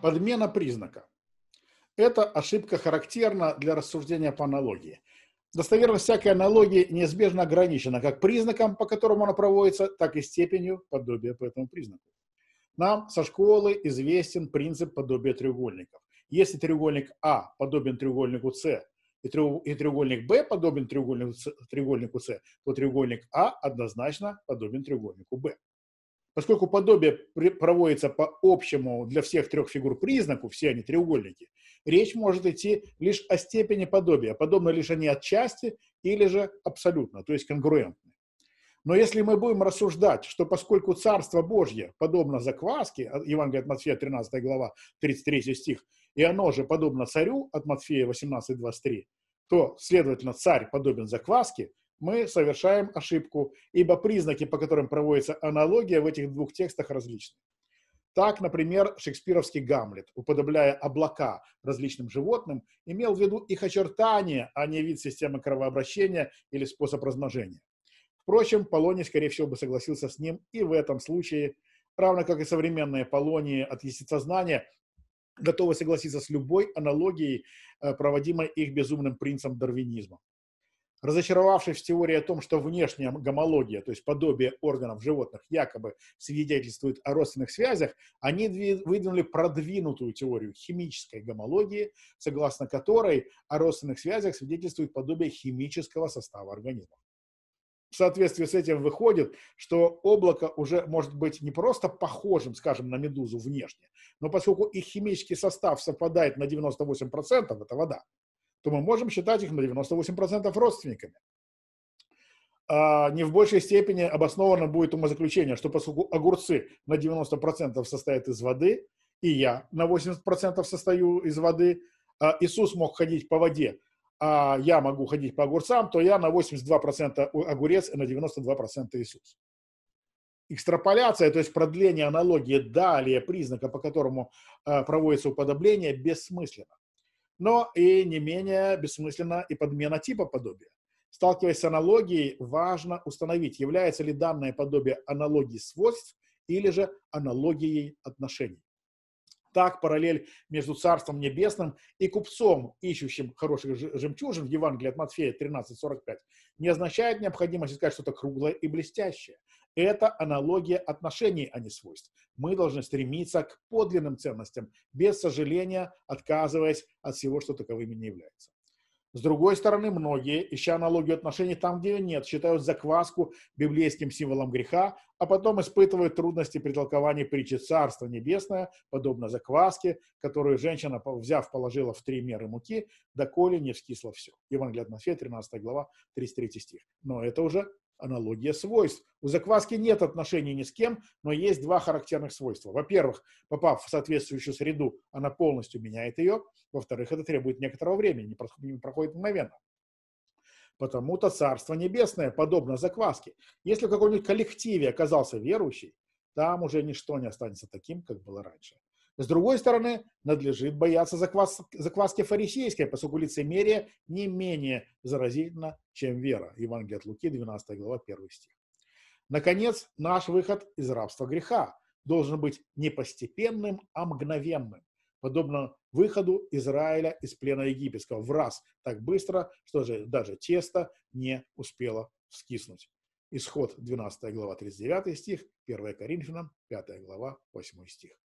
Подмена признака. Эта ошибка характерна для рассуждения по аналогии. Достоверность всякой аналогии неизбежно ограничена как признаком, по которому она проводится, так и степенью подобия по этому признаку. Нам со школы известен принцип подобия треугольников. Если треугольник А подобен треугольнику С, и треугольник Б подобен треугольнику С, треугольнику С, то треугольник А однозначно подобен треугольнику Б. Поскольку подобие проводится по общему для всех трех фигур признаку, все они треугольники, речь может идти лишь о степени подобия, подобно лишь они отчасти или же абсолютно, то есть конгруентны. Но если мы будем рассуждать, что поскольку Царство Божье подобно закваске, а, Евангелие от Матфея 13 глава 33 стих, и оно же подобно царю от Матфея 18, 23, то, следовательно, царь подобен закваске, мы совершаем ошибку, ибо признаки, по которым проводится аналогия, в этих двух текстах различны. Так, например, шекспировский Гамлет, уподобляя облака различным животным, имел в виду их очертания, а не вид системы кровообращения или способ размножения. Впрочем, Полоний, скорее всего, бы согласился с ним и в этом случае, равно как и современные Полонии от естествознания, готовы согласиться с любой аналогией, э, проводимой их безумным принцем дарвинизма разочаровавшись в теории о том, что внешняя гомология, то есть подобие органов животных, якобы свидетельствует о родственных связях, они выдвинули продвинутую теорию химической гомологии, согласно которой о родственных связях свидетельствует подобие химического состава организма. В соответствии с этим выходит, что облако уже может быть не просто похожим, скажем, на медузу внешне, но поскольку их химический состав совпадает на 98%, это вода, то мы можем считать их на 98% родственниками. А не в большей степени обосновано будет умозаключение, что поскольку огурцы на 90% состоят из воды, и я на 80% состою из воды, а Иисус мог ходить по воде, а я могу ходить по огурцам, то я на 82% огурец и на 92% Иисус. Экстраполяция, то есть продление аналогии далее признака, по которому а, проводится уподобление, бессмысленно но и не менее бессмысленно и подмена типа подобия. Сталкиваясь с аналогией, важно установить, является ли данное подобие аналогией свойств или же аналогией отношений. Так параллель между Царством Небесным и купцом, ищущим хороших жемчужин в Евангелии от Матфея 13.45, не означает необходимость искать что-то круглое и блестящее. Это аналогия отношений, а не свойств. Мы должны стремиться к подлинным ценностям, без сожаления отказываясь от всего, что таковыми не является. С другой стороны, многие, ища аналогию отношений там, где ее нет, считают закваску библейским символом греха, а потом испытывают трудности при толковании притчи «Царство небесное», подобно закваске, которую женщина, взяв, положила в три меры муки, доколе не вскисло все. Евангелие от Матфея, 13 глава, 33 стих. Но это уже аналогия свойств. У закваски нет отношений ни с кем, но есть два характерных свойства. Во-первых, попав в соответствующую среду, она полностью меняет ее. Во-вторых, это требует некоторого времени, не проходит мгновенно. Потому-то Царство Небесное подобно закваске. Если в каком-нибудь коллективе оказался верующий, там уже ничто не останется таким, как было раньше. С другой стороны, надлежит бояться заквас, закваски фарисейской, поскольку лицемерие не менее заразительно, чем вера. Евангелие от Луки, 12 глава, 1 стих. Наконец, наш выход из рабства греха должен быть не постепенным, а мгновенным, подобно выходу Израиля из плена египетского в раз так быстро, что же даже тесто не успело вскиснуть. Исход 12 глава 39 стих, 1 Коринфянам 5 глава 8 стих.